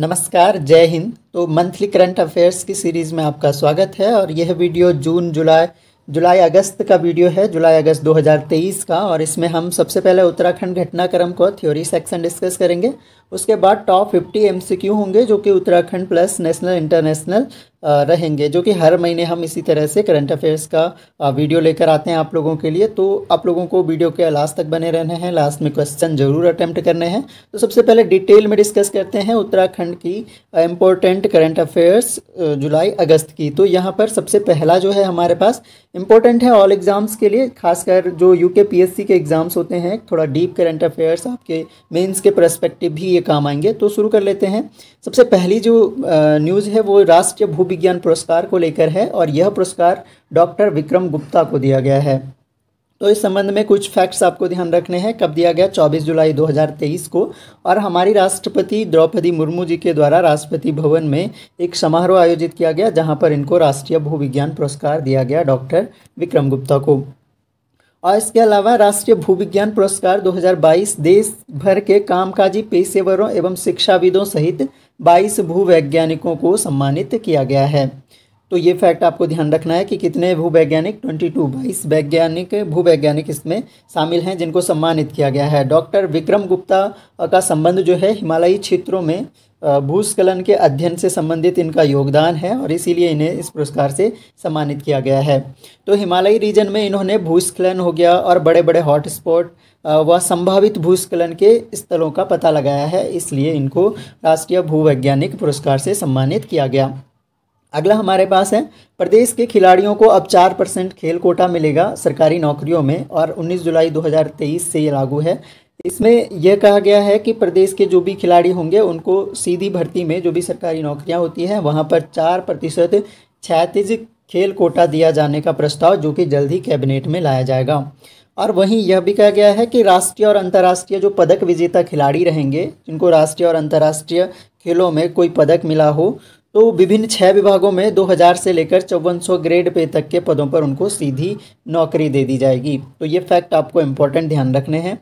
नमस्कार जय हिंद तो मंथली करंट अफेयर्स की सीरीज़ में आपका स्वागत है और यह वीडियो जून जुलाई जुलाई अगस्त का वीडियो है जुलाई अगस्त 2023 का और इसमें हम सबसे पहले उत्तराखंड घटनाक्रम को थ्योरी सेक्शन डिस्कस करेंगे उसके बाद टॉप 50 एमसीक्यू होंगे जो कि उत्तराखंड प्लस नेशनल इंटरनेशनल रहेंगे जो कि हर महीने हम इसी तरह से करंट अफेयर्स का वीडियो लेकर आते हैं आप लोगों के लिए तो आप लोगों को वीडियो के लास्ट तक बने रहने हैं लास्ट में क्वेश्चन ज़रूर अटैम्प्ट करने हैं तो सबसे पहले डिटेल में डिस्कस करते हैं उत्तराखंड की इम्पोर्टेंट करंट अफेयर्स जुलाई अगस्त की तो यहाँ पर सबसे पहला जो है हमारे पास इम्पोर्टेंट है ऑल एग्ज़ाम्स के लिए खासकर जो यू के के एग्ज़ाम्स होते हैं थोड़ा डीप करंट अफेयर्स आपके मेन्स के परस्पेक्टिव भी ये काम आएंगे तो शुरू कर लेते हैं सबसे पहली जो न्यूज़ है वो राष्ट्रीय भू विज्ञान पुरस्कार को लेकर है और यह पुरस्कार डॉक्टर विक्रम गुप्ता को दिया गया है तो इस संबंध में कुछ फैक्ट्स आपको ध्यान रखने हैं कब दिया गया 24 जुलाई 2023 को और हमारी राष्ट्रपति द्रौपदी मुर्मू जी के द्वारा राष्ट्रपति भवन में एक समारोह आयोजित किया गया जहां पर इनको राष्ट्रीय भूविज्ञान पुरस्कार दिया गया डॉक्टर विक्रम गुप्ता को और इसके अलावा राष्ट्रीय भूविज्ञान पुरस्कार 2022 देश भर के कामकाजी पेशेवरों एवं शिक्षाविदों सहित बाईस भूवैज्ञानिकों को सम्मानित किया गया है तो ये फैक्ट आपको ध्यान रखना है कि कितने भूवैज्ञानिक ट्वेंटी टू बाईस वैज्ञानिक भूवैज्ञानिक इसमें शामिल हैं जिनको सम्मानित किया गया है डॉक्टर विक्रम गुप्ता का संबंध जो है हिमालयी क्षेत्रों में भूस्खलन के अध्ययन से संबंधित इनका योगदान है और इसीलिए इन्हें इस पुरस्कार से सम्मानित किया गया है तो हिमालयी रीजन में इन्होंने भूस्खलन हो गया और बड़े बड़े हॉटस्पॉट व संभावित भूस्खलन के स्थलों का पता लगाया है इसलिए इनको राष्ट्रीय भूवैज्ञानिक पुरस्कार से सम्मानित किया गया अगला हमारे पास है प्रदेश के खिलाड़ियों को अब चार परसेंट खेल कोटा मिलेगा सरकारी नौकरियों में और 19 जुलाई 2023 से ये लागू है इसमें यह कहा गया है कि प्रदेश के जो भी खिलाड़ी होंगे उनको सीधी भर्ती में जो भी सरकारी नौकरियां होती हैं वहां पर चार प्रतिशत क्षैतिज खेल कोटा दिया जाने का प्रस्ताव जो कि जल्द ही कैबिनेट में लाया जाएगा और वहीं यह भी कहा गया है कि राष्ट्रीय और अंतर्राष्ट्रीय जो पदक विजेता खिलाड़ी रहेंगे जिनको राष्ट्रीय और अंतर्राष्ट्रीय खेलों में कोई पदक मिला हो तो विभिन्न छः विभागों में 2000 से लेकर चौवन ग्रेड पे तक के पदों पर उनको सीधी नौकरी दे दी जाएगी तो ये फैक्ट आपको इम्पोर्टेंट ध्यान रखने हैं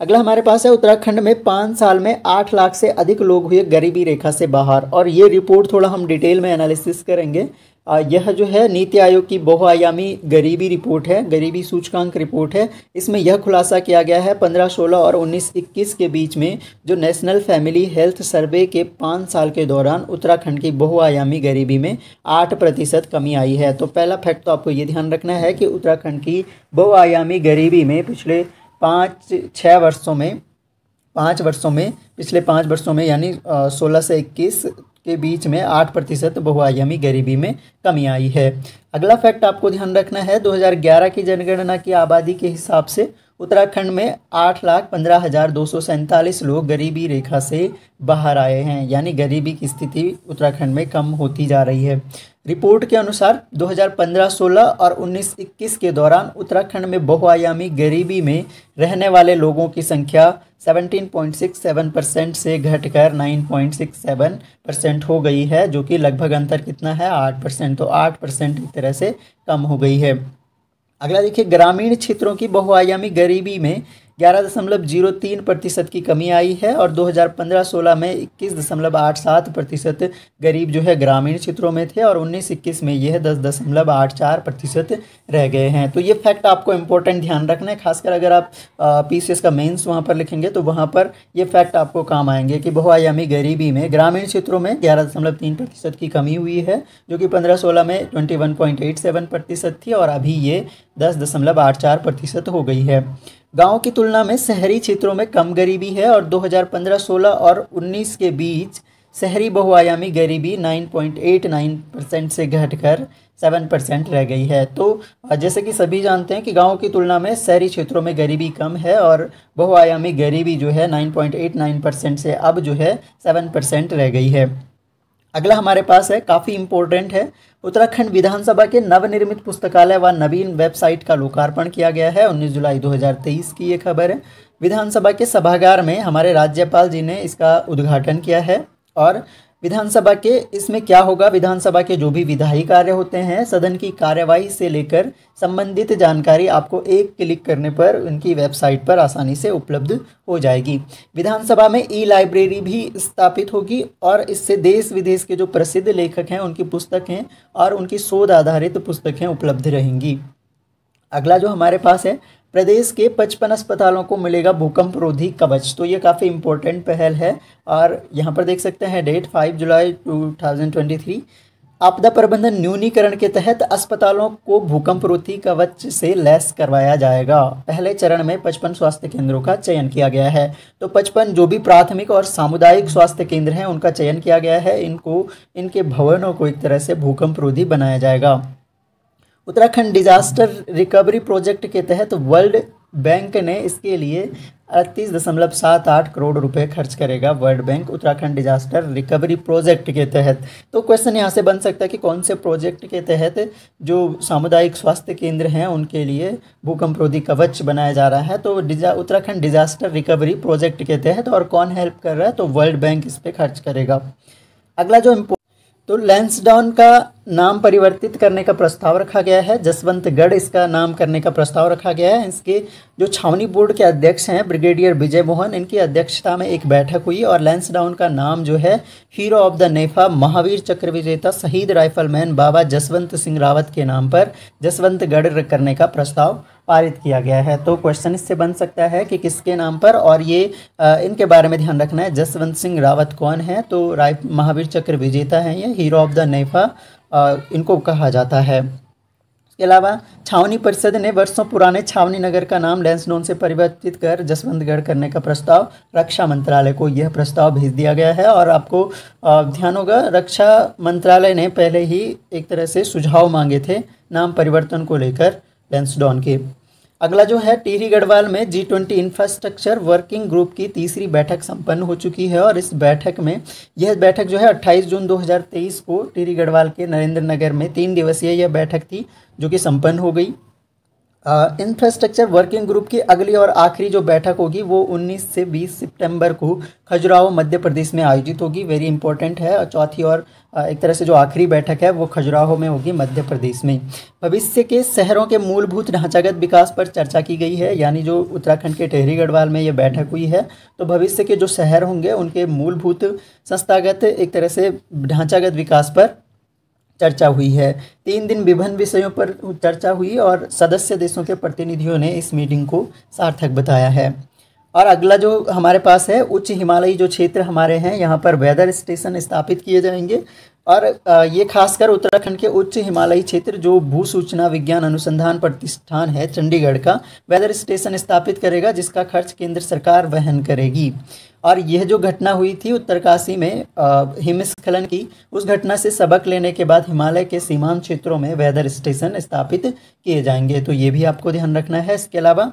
अगला हमारे पास है उत्तराखंड में पाँच साल में आठ लाख से अधिक लोग हुए गरीबी रेखा से बाहर और ये रिपोर्ट थोड़ा हम डिटेल में एनालिसिस करेंगे यह जो है नीति आयोग की बहुआयामी गरीबी रिपोर्ट है गरीबी सूचकांक रिपोर्ट है इसमें यह खुलासा किया गया है 15, 16 और 19, 21 के बीच में जो नेशनल फैमिली हेल्थ सर्वे के पाँच साल के दौरान उत्तराखंड की बहुआयामी गरीबी में आठ प्रतिशत कमी आई है तो पहला फैक्ट तो आपको ये ध्यान रखना है कि उत्तराखंड की बहुआयामी गरीबी में पिछले पाँच छः वर्षों में पाँच वर्षों में पिछले पाँच वर्षों में यानी सोलह से इक्कीस के बीच में आठ प्रतिशत बहुआयामी गरीबी में कमी आई है अगला फैक्ट आपको ध्यान रखना है 2011 की जनगणना की आबादी के हिसाब से उत्तराखंड में आठ लाख पंद्रह हज़ार दो सौ सैंतालीस लोग गरीबी रेखा से बाहर आए हैं यानी गरीबी की स्थिति उत्तराखंड में कम होती जा रही है रिपोर्ट के अनुसार 2015-16 और 19-21 के दौरान उत्तराखंड में बहुआयामी गरीबी में रहने वाले लोगों की संख्या 17.67 परसेंट से घटकर 9.67 परसेंट हो गई है जो कि लगभग अंतर कितना है 8 परसेंट तो 8 परसेंट की तरह से कम हो गई है अगला देखिए ग्रामीण क्षेत्रों की बहुआयामी गरीबी में ग्यारह दशमलव जीरो तीन प्रतिशत की कमी आई है और 2015-16 में इक्कीस दशमलव आठ सात प्रतिशत गरीब जो है ग्रामीण क्षेत्रों में थे और उन्नीस इक्कीस में यह दस दशमलव आठ चार प्रतिशत रह गए हैं तो ये फैक्ट आपको इम्पोर्टेंट ध्यान रखना है खासकर अगर आप पी सी एस का मेन्स वहाँ पर लिखेंगे तो वहाँ पर ये फैक्ट आपको काम आएंगे कि बहुआयामी गरीबी में ग्रामीण क्षेत्रों में ग्यारह दशमलव तीन प्रतिशत की कमी हुई है जो कि पंद्रह सोलह में twenty one point eight seven प्रतिशत थी और अभी ये दस दशमलव आठ चार प्रतिशत हो गई है गाँव की तुलना में शहरी क्षेत्रों में कम गरीबी है और 2015-16 और 19 के बीच शहरी बहुआयामी गरीबी 9.89 परसेंट से घटकर 7 परसेंट रह गई है तो जैसे कि सभी जानते हैं कि गाँव की तुलना में शहरी क्षेत्रों में गरीबी कम है और बहुआयामी गरीबी जो है 9.89 परसेंट से अब जो है 7 परसेंट रह गई है अगला हमारे पास है काफ़ी इम्पोर्टेंट है उत्तराखंड विधानसभा के नवनिर्मित पुस्तकालय व नवीन वेबसाइट का लोकार्पण किया गया है 19 जुलाई 2023 की ये खबर है विधानसभा के सभागार में हमारे राज्यपाल जी ने इसका उद्घाटन किया है और विधानसभा के इसमें क्या होगा विधानसभा के जो भी विधायी कार्य होते हैं सदन की कार्यवाही से लेकर संबंधित जानकारी आपको एक क्लिक करने पर उनकी वेबसाइट पर आसानी से उपलब्ध हो जाएगी विधानसभा में ई लाइब्रेरी भी स्थापित होगी और इससे देश विदेश के जो प्रसिद्ध लेखक हैं उनकी पुस्तकें और उनकी शोध आधारित पुस्तकें उपलब्ध रहेंगी अगला जो हमारे पास है प्रदेश के 55 अस्पतालों को मिलेगा भूकंप रोधी कवच तो ये काफ़ी इंपॉर्टेंट पहल है और यहाँ पर देख सकते हैं डेट 5 जुलाई 2023 आपदा प्रबंधन न्यूनीकरण के तहत अस्पतालों को भूकंप रोधी कवच से लैस करवाया जाएगा पहले चरण में 55 स्वास्थ्य केंद्रों का चयन किया गया है तो 55 जो भी प्राथमिक और सामुदायिक स्वास्थ्य केंद्र हैं उनका चयन किया गया है इनको इनके भवनों को एक तरह से भूकंप रोधी बनाया जाएगा उत्तराखंड डिजास्टर रिकवरी प्रोजेक्ट के तहत वर्ल्ड बैंक ने इसके लिए अड़तीस दशमलव सात आठ करोड़ रुपए खर्च करेगा world bank Uttarakhand disaster recovery project के तहत तो क्वेश्चन यहाँ से बन सकता है कि कौन से प्रोजेक्ट के तहत जो सामुदायिक स्वास्थ्य केंद्र हैं उनके लिए भूकंप रोधी कवच बनाया जा रहा है तो डिजा उत्तराखंड डिजास्टर रिकवरी प्रोजेक्ट के तहत और कौन हेल्प कर रहा है तो वर्ल्ड बैंक इस पर खर्च करेगा अगला जो तो लैंसडाउन का नाम परिवर्तित करने का प्रस्ताव रखा गया है जसवंतगढ़ इसका नाम करने का प्रस्ताव रखा गया है इसके जो छावनी बोर्ड के अध्यक्ष हैं ब्रिगेडियर विजय मोहन इनकी अध्यक्षता में एक बैठक हुई और लैंसडाउन का नाम जो है hero of the NEFA Mahavir Chakra विजेता शहीद राइफलमैन बाबा जसवंत सिंह रावत के नाम पर जसवंतगढ़ करने का प्रस्ताव पारित किया गया है तो क्वेश्चन इससे बन सकता है कि किसके नाम पर और ये आ, इनके बारे में ध्यान रखना है जसवंत सिंह रावत कौन है तो राय महावीर चक्र विजेता हैं ये हीरो ऑफ द नेफा इनको कहा जाता है इसके अलावा छावनी परिषद ने वर्षों पुराने छावनी नगर का नाम लैंसडोन से परिवर्तित कर जसवंतगढ़ करने का प्रस्ताव रक्षा मंत्रालय को यह प्रस्ताव भेज दिया गया है और आपको ध्यान होगा रक्षा मंत्रालय ने पहले ही एक तरह से सुझाव मांगे थे नाम परिवर्तन को लेकर लैंसडॉन के अगला जो है टिहरी गढ़वाल में G twenty infrastructure working group की तीसरी बैठक संपन्न हो चुकी है और इस बैठक में यह बैठक जो है 28 जून 2023 को टिहरी गढ़वाल के नरेंद्र नगर में तीन दिवसीय यह बैठक थी जो कि संपन्न हो गई इंफ्रास्ट्रक्चर वर्किंग ग्रुप की अगली और आखिरी जो बैठक होगी वो 19 से 20 सितंबर को खजुराहो मध्य प्रदेश में आयोजित होगी वेरी इंपॉर्टेंट है और चौथी और एक तरह से जो आखिरी बैठक है वो खजुराहो में होगी मध्य प्रदेश में भविष्य के शहरों के मूलभूत ढांचागत विकास पर चर्चा की गई है यानी जो उत्तराखंड के टेहरी गढ़वाल में ये बैठक हुई है तो भविष्य के जो शहर होंगे उनके मूलभूत संस्थागत एक तरह से ढांचागत विकास पर चर्चा हुई है तीन दिन विभिन्न विषयों पर चर्चा हुई और सदस्य देशों के प्रतिनिधियों ने इस मीटिंग को सार्थक बताया है और अगला जो हमारे पास है उच्च हिमालयी जो क्षेत्र हमारे हैं यहाँ पर वेदर स्टेशन स्थापित किए जाएंगे और ये खासकर उत्तराखंड के उच्च हिमालयी क्षेत्र जो भू सूचना विज्ञान अनुसंधान प्रतिष्ठान है चंडीगढ़ का वेदर स्टेशन स्थापित करेगा जिसका खर्च केंद्र सरकार वहन करेगी और यह जो घटना हुई थी उत्तरकाशी में हिमस्खलन की उस घटना से सबक लेने के बाद हिमालय के सीमांत क्षेत्रों में वेदर स्टेशन स्थापित किए जाएंगे तो ये भी आपको ध्यान रखना है इसके अलावा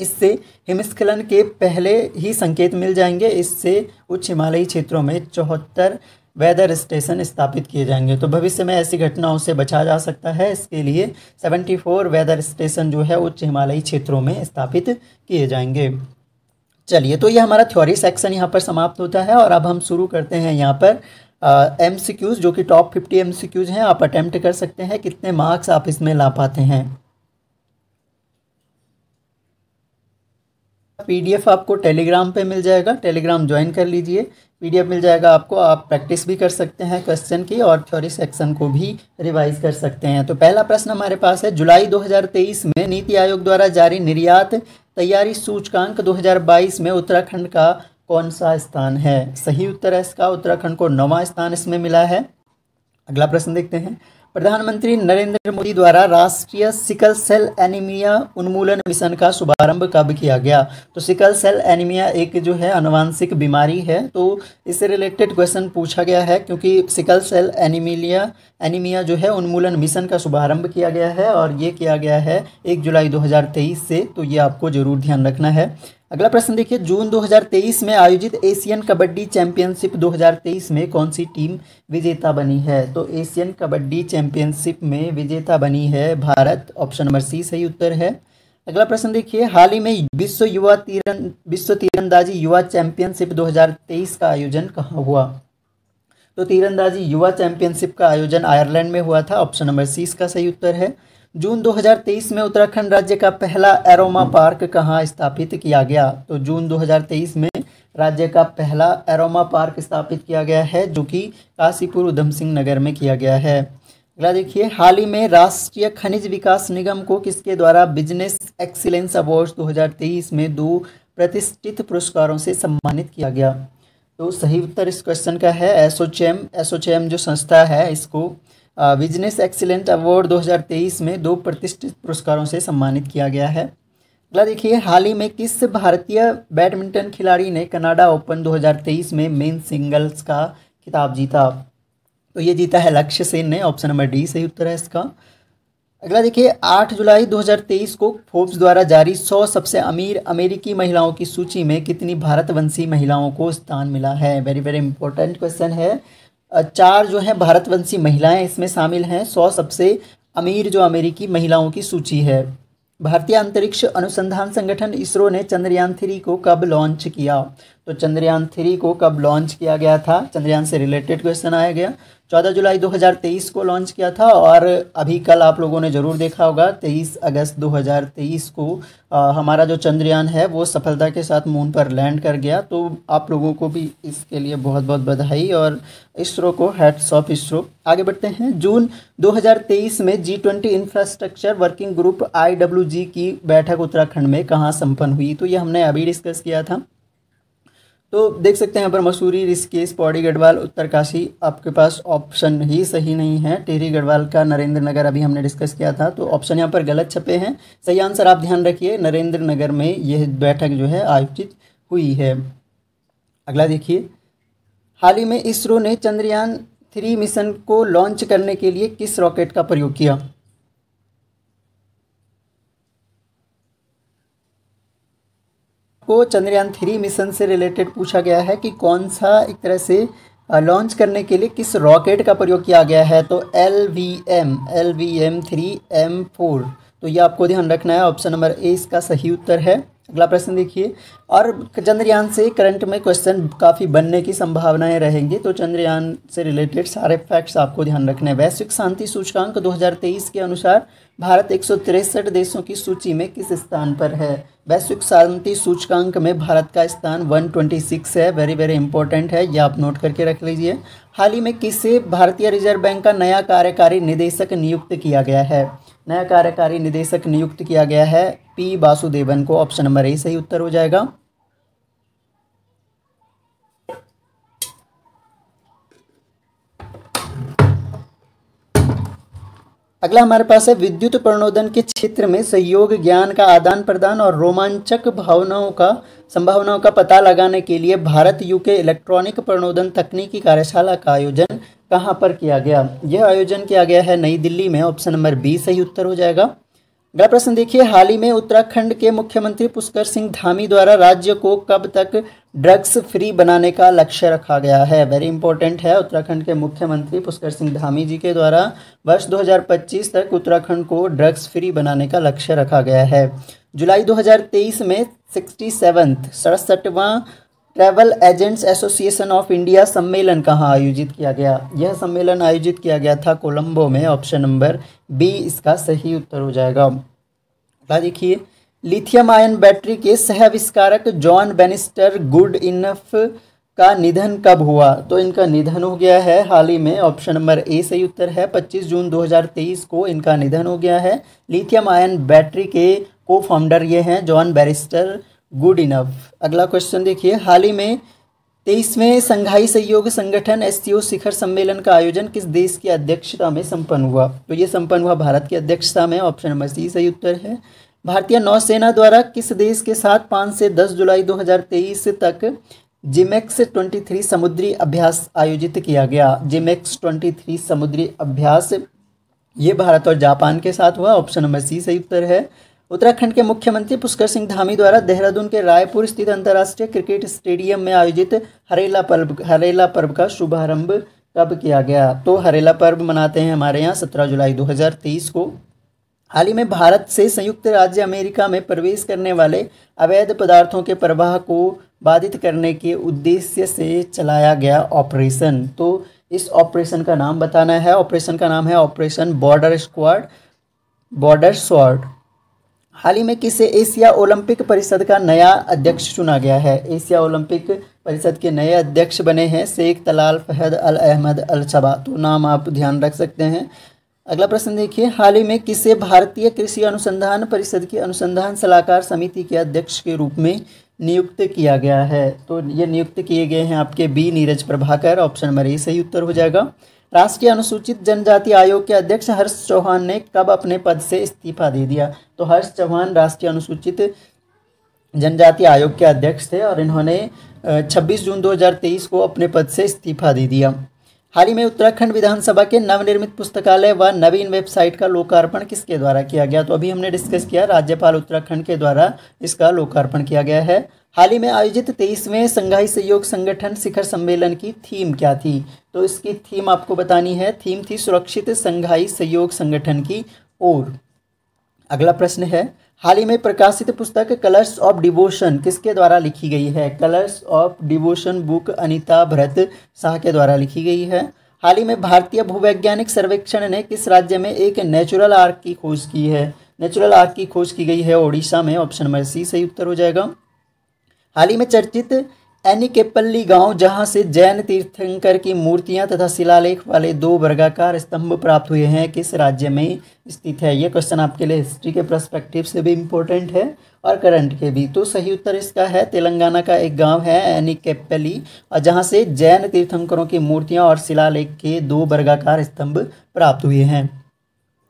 इससे हिमस्खलन के पहले ही संकेत मिल जाएंगे इससे उच्च हिमालयी क्षेत्रों में चौहत्तर वेदर स्टेशन स्थापित किए जाएंगे तो भविष्य में ऐसी घटनाओं से बचा जा सकता है इसके लिए 74 वेदर स्टेशन जो है उच्च हिमालयी क्षेत्रों में स्थापित किए जाएंगे चलिए तो ये हमारा थ्योरी सेक्शन यहाँ पर समाप्त होता है और अब हम शुरू करते हैं यहाँ पर एम uh, जो कि टॉप फिफ्टी एम हैं आप अटैम्प्ट कर सकते हैं कितने मार्क्स आप इसमें ला पाते हैं पीडीएफ आपको टेलीग्राम पे मिल जाएगा टेलीग्राम ज्वाइन कर लीजिए पीडीएफ मिल जाएगा आपको आप प्रैक्टिस भी कर सकते हैं क्वेश्चन की और थ्योरी सेक्शन को भी रिवाइज कर सकते हैं तो पहला प्रश्न हमारे पास है जुलाई 2023 में नीति आयोग द्वारा जारी निर्यात तैयारी सूचकांक 2022 में उत्तराखंड का कौन सा स्थान है सही उत्तर है इसका उत्तराखंड को नौवा स्थान इसमें मिला है अगला प्रश्न देखते हैं प्रधानमंत्री नरेंद्र मोदी द्वारा राष्ट्रीय सिकल सेल एनीमिया उन्मूलन मिशन का शुभारंभ कब किया गया तो सिकल सेल एनीमिया एक जो है अनुवांशिक बीमारी है तो इससे रिलेटेड क्वेश्चन पूछा गया है क्योंकि सिकल सेल एनीमिलिया एनीमिया जो है उन्मूलन मिशन का शुभारंभ किया गया है और ये किया गया है एक जुलाई दो से तो ये आपको जरूर ध्यान रखना है अगला प्रश्न देखिए जून 2023 में आयोजित एशियन कबड्डी चैंपियनशिप 2023 में कौन सी टीम विजेता बनी है तो एशियन कबड्डी चैंपियनशिप में विजेता बनी है भारत ऑप्शन नंबर सी सही उत्तर है अगला प्रश्न देखिए हाल ही में विश्व युवा तीरन विश्व तीरंदाजी युवा चैंपियनशिप 2023 का आयोजन कहाँ हुआ तो तीरंदाजी युवा चैंपियनशिप का आयोजन आयरलैंड में हुआ था ऑप्शन नंबर सी इसका सही उत्तर है जून 2023 में उत्तराखंड राज्य का पहला एरोमा पार्क कहाँ स्थापित किया गया तो जून 2023 में राज्य का पहला एरोमा पार्क स्थापित किया गया है जो कि काशीपुर उधम सिंह नगर में किया गया है अगला देखिए हाल ही में राष्ट्रीय खनिज विकास निगम को किसके द्वारा बिजनेस एक्सीलेंस अवार्ड 2023 में दो प्रतिष्ठित पुरस्कारों से सम्मानित किया गया तो सही उत्तर इस क्वेश्चन का है एसोचैम एसोचैम जो संस्था है इसको बिजनेस एक्सीलेंट अवार्ड 2023 में दो प्रतिष्ठित पुरस्कारों से सम्मानित किया गया है अगला देखिए हाल ही में किस भारतीय बैडमिंटन खिलाड़ी ने कनाडा ओपन 2023 में मेन सिंगल्स का खिताब जीता तो ये जीता है लक्ष्य सेन ने ऑप्शन नंबर डी सही उत्तर है इसका अगला देखिए 8 जुलाई 2023 को फोर्ब्स द्वारा जारी 100 सबसे अमीर अमेरिकी महिलाओं की सूची में कितनी भारतवंशी महिलाओं को स्थान मिला है वेरी वेरी इंपॉर्टेंट क्वेश्चन है चार जो है भारतवंशी महिलाएं इसमें शामिल हैं 100 सबसे अमीर जो अमेरिकी महिलाओं की सूची है भारतीय अंतरिक्ष अनुसंधान संगठन इसरो ने चंद्रयान थ्री को कब लॉन्च किया तो चंद्रयान थ्री को कब लॉन्च किया गया था चंद्रयान से रिलेटेड क्वेश्चन आया गया चौदह जुलाई 2023 को लॉन्च किया था और अभी कल आप लोगों ने ज़रूर देखा होगा 23 अगस्त 2023 को आ, हमारा जो चंद्रयान है वो सफलता के साथ मून पर लैंड कर गया तो आप लोगों को भी इसके लिए बहुत बहुत बधाई और इसरो को हेड्स ऑफ इसरो आगे बढ़ते हैं जून 2023 में G twenty infrastructure working group I की बैठक उत्तराखंड में कहाँ संपन्न हुई तो ये हमने अभी डिस्कस किया था तो देख सकते हैं यहाँ पर मसूरी ऋषिकेश पौड़ी गढ़वाल उत्तरकाशी आपके पास ऑप्शन ही सही नहीं है टेरी गढ़वाल का नरेंद्र नगर अभी हमने डिस्कस किया था तो ऑप्शन यहाँ पर गलत छपे हैं सही आंसर आप ध्यान रखिए नरेंद्र नगर में यह बैठक जो है आयोजित हुई है अगला देखिए हाल ही में इसरो ने चंद्रयान थ्री मिशन को लॉन्च करने के लिए किस रॉकेट का प्रयोग किया को चंद्रयान थ्री मिशन से रिलेटेड पूछा गया है कि कौन सा एक तरह से लॉन्च करने के लिए किस रॉकेट का प्रयोग किया गया है तो L V M L V M three M four तो ये आपको ध्यान रखना है ऑप्शन नंबर ए इसका सही उत्तर है अगला प्रश्न देखिए और चंद्रयान से करंट में क्वेश्चन काफ़ी बनने की संभावनाएं रहेंगी तो चंद्रयान से रिलेटेड सारे फैक्ट्स आपको ध्यान रखने हैं वैश्विक शांति सूचकांक 2023 के अनुसार भारत एक देशों की सूची में किस स्थान पर है वैश्विक शांति सूचकांक में भारत का स्थान 126 है वेरी वेरी इंपॉर्टेंट है यह आप नोट करके रख लीजिए हाल ही में किसे भारतीय रिजर्व बैंक का नया कार्यकारी निदेशक नियुक्त किया गया है नया कार्यकारी निदेशक नियुक्त किया गया है पी वासुदेवन को ऑप्शन नंबर ए सही उत्तर हो जाएगा अगला हमारे पास है विद्युत प्रणोदन के क्षेत्र में सहयोग ज्ञान का आदान प्रदान और रोमांचक भावनाओं का संभावनाओं का पता लगाने के लिए भारत यूके इलेक्ट्रॉनिक प्रणोदन तकनीकी कार्यशाला का आयोजन कहाँ पर किया गया यह आयोजन किया गया है नई दिल्ली में ऑप्शन नंबर बी सही उत्तर हो जाएगा अगला प्रश्न देखिए हाल ही में उत्तराखंड के मुख्यमंत्री पुष्कर सिंह धामी द्वारा राज्य को कब तक ड्रग्स फ्री बनाने का लक्ष्य रखा गया है वेरी इंपॉर्टेंट है उत्तराखंड के मुख्यमंत्री पुष्कर सिंह धामी जी के द्वारा वर्ष 2025 तक उत्तराखंड को ड्रग्स फ्री बनाने का लक्ष्य रखा गया है जुलाई 2023 में सिक्सटी सेवन्थ सड़सठवा travel agents association of India सम्मेलन कहाँ आयोजित किया गया यह सम्मेलन आयोजित किया गया था कोलंबो में ऑप्शन नंबर बी इसका सही उत्तर हो जाएगा अगला देखिए लिथियम आयन बैटरी के सह आविष्कारक जॉन बेनिस्टर गुड इनफ का निधन कब हुआ तो इनका निधन हो गया है हाल ही में ऑप्शन नंबर ए सही उत्तर है 25 जून 2023 को इनका निधन हो गया है लिथियम आयन बैटरी के को फाउंडर ये हैं जॉन बैरिस्टर गुड इनफ अगला क्वेश्चन देखिए हाल ही में तेईसवें संघाई सहयोग संगठन एस शिखर सम्मेलन का आयोजन किस देश की अध्यक्षता में संपन्न हुआ तो ये संपन्न हुआ भारत की अध्यक्षता में ऑप्शन नंबर सी सही उत्तर है भारतीय नौसेना द्वारा किस देश के साथ पाँच से दस जुलाई 2023 तक जिमेक्स e 23 समुद्री अभ्यास आयोजित किया गया जिमेक्स e 23 समुद्री अभ्यास ये भारत और जापान के साथ हुआ ऑप्शन नंबर सी सही उत्तर है उत्तराखंड के मुख्यमंत्री पुष्कर सिंह धामी द्वारा देहरादून के रायपुर स्थित अंतर्राष्ट्रीय क्रिकेट स्टेडियम में आयोजित हरेला पर्व हरेला पर्व का शुभारंभ कब किया गया तो हरेला पर्व मनाते हैं हमारे यहाँ सत्रह जुलाई दो को हाल ही में भारत से संयुक्त राज्य अमेरिका में प्रवेश करने वाले अवैध पदार्थों के प्रवाह को बाधित करने के उद्देश्य से चलाया गया ऑपरेशन तो इस ऑपरेशन का नाम बताना है ऑपरेशन का नाम है operation border squad border squad हाल ही में किसे एशिया ओलंपिक परिषद का नया अध्यक्ष चुना गया है एशिया ओलंपिक परिषद के नए अध्यक्ष बने हैं शेख तलाल फहद अल अहमद अल शबा तो नाम आप ध्यान रख सकते हैं अगला प्रश्न देखिए हाल ही में किसे भारतीय कृषि अनुसंधान परिषद की अनुसंधान सलाहकार समिति के अध्यक्ष के रूप में नियुक्त किया गया है तो ये नियुक्त किए गए हैं आपके B Neeraj Prabhakar option number A सही उत्तर हो जाएगा राष्ट्रीय अनुसूचित जनजाति आयोग के अध्यक्ष हर्ष चौहान ने कब अपने पद से इस्तीफा दे दिया तो हर्ष चौहान राष्ट्रीय अनुसूचित जनजाति आयोग के अध्यक्ष थे और इन्होंने 26 जून 2023 को अपने पद से इस्तीफा दे दिया हाल ही में उत्तराखंड विधानसभा के नवनिर्मित पुस्तकालय व नवीन वेबसाइट का लोकार्पण किसके द्वारा किया गया तो अभी हमने डिस्कस किया राज्यपाल उत्तराखंड के द्वारा इसका लोकार्पण किया गया है हाल ही में आयोजित तेईसवें संघाई सहयोग संगठन शिखर सम्मेलन की थीम क्या थी तो इसकी थीम आपको बतानी है थीम थी सुरक्षित संघाई सहयोग संगठन की ओर अगला प्रश्न है हाल ही में प्रकाशित पुस्तक कलर्स ऑफ डिवोशन किसके द्वारा लिखी गई है colours of devotion book Anita Bharat Shah के द्वारा लिखी गई है हाल ही में भारतीय भूवैज्ञानिक सर्वेक्षण ने किस राज्य में एक नेचुरल आर्क की खोज की है नेचुरल आर्क की खोज की गई है ओडिशा में ऑप्शन नंबर सी सही उत्तर हो जाएगा हाल ही में चर्चित एनिकेपल्ली गांव जहां से जैन तीर्थंकर की मूर्तियां तथा शिलालेख वाले दो वर्गाकार स्तंभ प्राप्त हुए हैं किस राज्य में स्थित है ये क्वेश्चन आपके लिए हिस्ट्री के प्रस्पेक्टिव से भी इम्पोर्टेंट है और करंट के भी तो सही उत्तर इसका है तेलंगाना का एक गांव है एनिकेपल्ली और जहाँ से जैन तीर्थंकरों की मूर्तियाँ और शिलालेख के दो वर्गाकार स्तंभ प्राप्त हुए हैं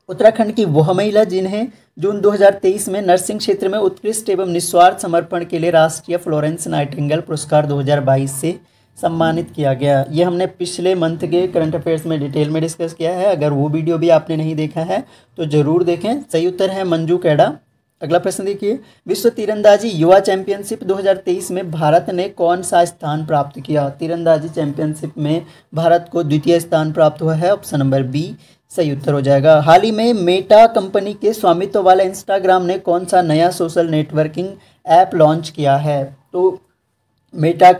उत्तराखंड की वह महिला जिन्हें जून 2023 में नर्सिंग क्षेत्र में उत्कृष्ट एवं निस्वार्थ समर्पण के लिए राष्ट्रीय फ्लोरेंस नाइटिंगल पुरस्कार 2022 से सम्मानित किया गया ये हमने पिछले मंथ के करंट अफेयर्स में डिटेल में डिस्कस किया है अगर वो वीडियो भी आपने नहीं देखा है तो ज़रूर देखें सही उत्तर है मंजू कैडा अगला प्रश्न देखिए विश्व तीरंदाजी युवा चैंपियनशिप 2023 में भारत ने कौन सा स्थान प्राप्त किया तीरंदाजी चैंपियनशिप में भारत को द्वितीय स्थान प्राप्त हुआ है ऑप्शन नंबर बी सही उत्तर हो जाएगा हाल ही में मेटा कंपनी के स्वामित्व वाला इंस्टाग्राम ने कौन सा नया सोशल नेटवर्किंग ऐप लॉन्च किया है तो मेटा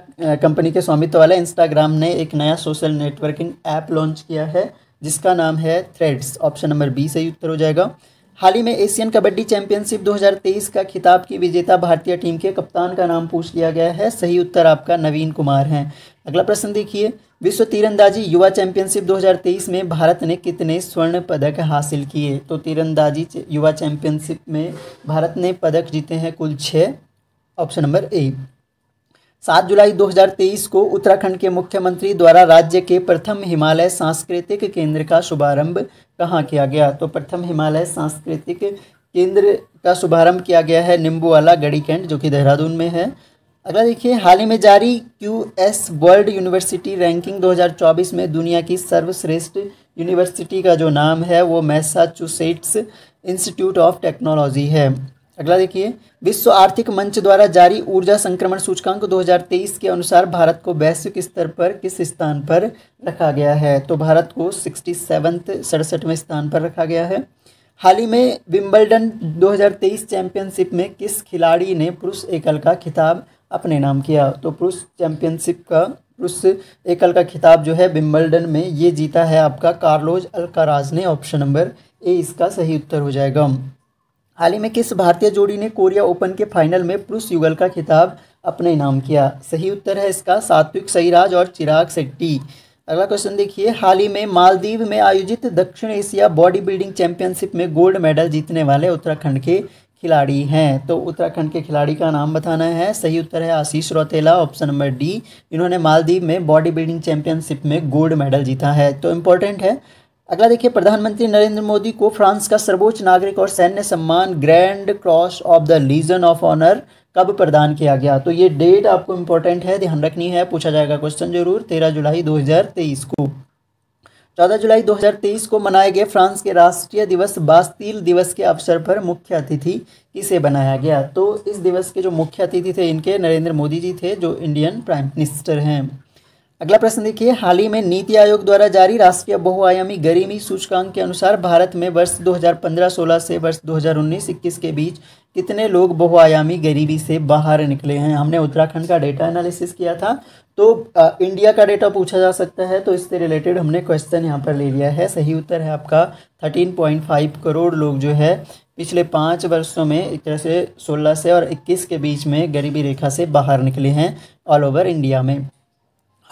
कंपनी के स्वामित्व वाला इंस्टाग्राम ने एक नया सोशल नेटवर्किंग ऐप लॉन्च किया है जिसका नाम है थ्रेड्स ऑप्शन नंबर बी सही उत्तर हो जाएगा हाल ही में एशियन कबड्डी चैंपियनशिप 2023 का खिताब की विजेता भारतीय टीम के कप्तान का नाम पूछ लिया गया है सही उत्तर आपका नवीन कुमार हैं अगला प्रश्न देखिए विश्व तीरंदाजी युवा चैंपियनशिप 2023 में भारत ने कितने स्वर्ण पदक हासिल किए तो तीरंदाजी युवा चैंपियनशिप में भारत ने पदक जीते हैं कुल छः ऑप्शन नंबर ए सात जुलाई 2023 को उत्तराखंड के मुख्यमंत्री द्वारा राज्य के प्रथम हिमालय सांस्कृतिक केंद्र का शुभारंभ कहाँ किया गया तो प्रथम हिमालय सांस्कृतिक केंद्र का शुभारंभ किया गया है निम्बूवाला गढ़ी कैंट जो कि देहरादून में है अगला देखिए हाल ही में जारी Q S world university ranking 2024 में दुनिया की सर्वश्रेष्ठ यूनिवर्सिटी का जो नाम है वो मैसाचुसेट्स इंस्टीट्यूट ऑफ टेक्नोलॉजी है अगला देखिए विश्व आर्थिक मंच द्वारा जारी ऊर्जा संक्रमण सूचकांक 2023 के अनुसार भारत को वैश्विक स्तर पर किस स्थान पर रखा गया है तो भारत को सिक्सटी सेवन्थ सड़सठवें स्थान पर रखा गया है हाल ही में विंबलडन 2023 चैंपियनशिप में किस खिलाड़ी ने पुरुष एकल का खिताब अपने नाम किया तो पुरुष चैंपियनशिप का पुरुष एकल का खिताब जो है विम्बलडन में ये जीता है आपका कार्लोज अलकाराज ने ऑप्शन नंबर ए इसका सही उत्तर हो जाएगा हाल ही में किस भारतीय जोड़ी ने कोरिया ओपन के फाइनल में पुरुष युगल का खिताब अपने नाम किया सही उत्तर है इसका सात्विक सईराज और चिराग सेट्टी अगला क्वेश्चन देखिए हाल ही में मालदीव में आयोजित दक्षिण एशिया बॉडी बिल्डिंग चैंपियनशिप में गोल्ड मेडल जीतने वाले उत्तराखंड के खिलाड़ी हैं तो उत्तराखंड के खिलाड़ी का नाम बताना है सही उत्तर है Ashish Rautela option number D इन्होंने मालदीव में बॉडी बिल्डिंग चैंपियनशिप में गोल्ड मेडल जीता है तो इम्पोर्टेंट है अगला देखिए प्रधानमंत्री नरेंद्र मोदी को फ्रांस का सर्वोच्च नागरिक और सैन्य सम्मान grand cross of the legion of honour कब प्रदान किया गया तो ये डेट आपको इंपॉर्टेंट है ध्यान रखनी है पूछा जाएगा क्वेश्चन जरूर तेरह जुलाई तेईस को चौदह जुलाई 2023 को मनाए गए फ्रांस के राष्ट्रीय दिवस बास्तील दिवस के अवसर पर मुख्य अतिथि किसे बनाया गया तो इस दिवस के जो मुख्य अतिथि थे इनके नरेंद्र मोदी जी थे जो इंडियन प्राइम मिनिस्टर हैं अगला प्रश्न देखिए हाल ही में नीति आयोग द्वारा जारी राष्ट्रीय बहुआयामी गरीबी सूचकांक के अनुसार भारत में वर्ष 2015-16 से वर्ष 2019-21 के बीच कितने लोग बहुआयामी गरीबी से बाहर निकले हैं हमने उत्तराखंड का डेटा एनालिसिस किया था तो आ, इंडिया का डेटा पूछा जा सकता है तो इससे रिलेटेड हमने क्वेश्चन यहाँ पर ले लिया है सही उत्तर है आपका थर्टीन पॉइंट फाइव करोड़ लोग जो है पिछले पाँच वर्षों में एक तरह से सोलह से और इक्कीस के बीच में गरीबी रेखा से बाहर निकले हैं ऑल ओवर इंडिया में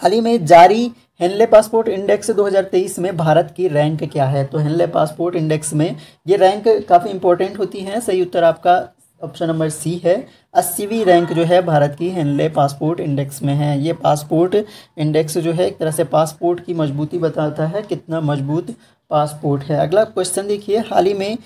हाल ही में जारी हेनले पासपोर्ट इंडेक्स 2023 में भारत की रैंक क्या है तो हेनले पासपोर्ट इंडेक्स में ये रैंक काफ़ी इंपॉर्टेंट होती है सही उत्तर आपका ऑप्शन नंबर सी है अस्सीवीं रैंक जो है भारत की हेनले पासपोर्ट इंडेक्स में है ये पासपोर्ट इंडेक्स जो है एक तरह से पासपोर्ट की मजबूती बताता है कितना मजबूत पासपोर्ट है अगला क्वेश्चन देखिए हाल ही में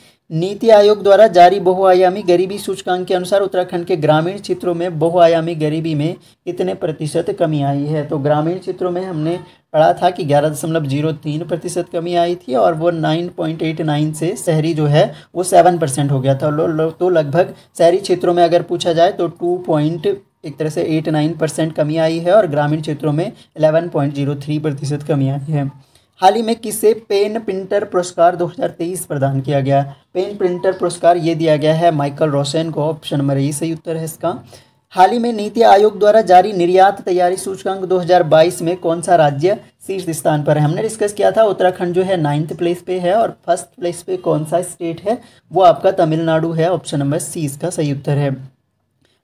नीति आयोग द्वारा जारी बहुआयामी गरीबी सूचकांक के अनुसार उत्तराखंड के ग्रामीण क्षेत्रों में बहुआयामी गरीबी में कितने प्रतिशत कमी आई है तो ग्रामीण क्षेत्रों में हमने पढ़ा था कि ग्यारह दशमलव जीरो तीन प्रतिशत कमी आई थी और वो नाइन पॉइंट एट नाइन से शहरी जो है वो सेवन परसेंट हो गया था लो, लो, तो लगभग शहरी क्षेत्रों में अगर पूछा जाए तो टू पॉइंट एक तरह से एट नाइन परसेंट कमी आई है और ग्रामीण क्षेत्रों में एलेवन पॉइंट जीरो थ्री प्रतिशत कमी आई है हाल ही में किसे पेन प्रिंटर पुरस्कार 2023 प्रदान किया गया पेन प्रिंटर पुरस्कार ये दिया गया है माइकल रोशन को ऑप्शन नंबर ई सही उत्तर है इसका हाल ही में नीति आयोग द्वारा जारी निर्यात तैयारी सूचकांक 2022 में कौन सा राज्य शीर्ष स्थान पर है हमने डिस्कस किया था उत्तराखंड जो है नाइन्थ प्लेस पे है और फर्स्ट प्लेस पे कौन सा स्टेट है वो आपका तमिलनाडु है ऑप्शन नंबर सी इसका सही उत्तर है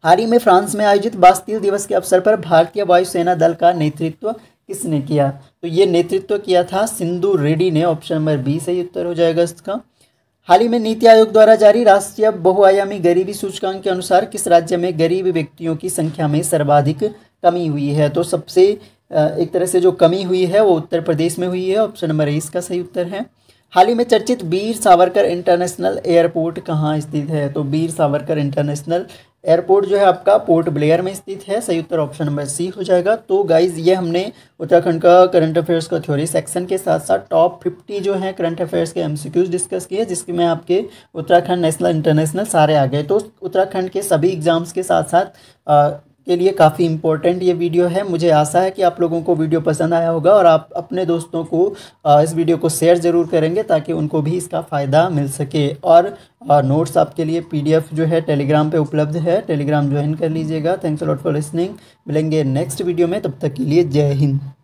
हाल ही में फ्रांस में आयोजित बास्तील दिवस के अवसर पर भारतीय वायुसेना दल का नेतृत्व किसने किया तो ये नेतृत्व किया था सिंधु रेड्डी ने ऑप्शन नंबर बी सही उत्तर हो जाएगा इसका हाल ही में नीति आयोग द्वारा जारी राष्ट्रीय बहुआयामी गरीबी सूचकांक के अनुसार किस राज्य में गरीब व्यक्तियों की संख्या में सर्वाधिक कमी हुई है तो सबसे एक तरह से जो कमी हुई है वो उत्तर प्रदेश में हुई है ऑप्शन नंबर ए इसका सही उत्तर है हाल ही में चर्चित बीर सावरकर इंटरनेशनल एयरपोर्ट कहाँ स्थित है तो बीर सावरकर इंटरनेशनल एयरपोर्ट जो है आपका पोर्ट ब्लेयर में स्थित है सही उत्तर ऑप्शन नंबर सी हो जाएगा तो गाइज ये हमने उत्तराखंड का करंट अफेयर्स का थ्योरी सेक्शन के साथ साथ टॉप फिफ्टी जो है करंट अफेयर्स के एमसीक्यूज डिस्कस किए जिसके में आपके उत्तराखंड नेशनल इंटरनेशनल सारे आ गए तो उत्तराखंड के सभी एग्जाम्स के साथ साथ आ, के लिए काफ़ी इंपॉर्टेंट ये वीडियो है मुझे आशा है कि आप लोगों को वीडियो पसंद आया होगा और आप अपने दोस्तों को इस वीडियो को शेयर ज़रूर करेंगे ताकि उनको भी इसका फ़ायदा मिल सके और नोट्स आपके लिए पीडीएफ जो है टेलीग्राम पे उपलब्ध है टेलीग्राम ज्वाइन कर लीजिएगा थैंक्स लॉट फॉर लिसनिंग मिलेंगे नेक्स्ट वीडियो में तब तक के लिए जय हिंद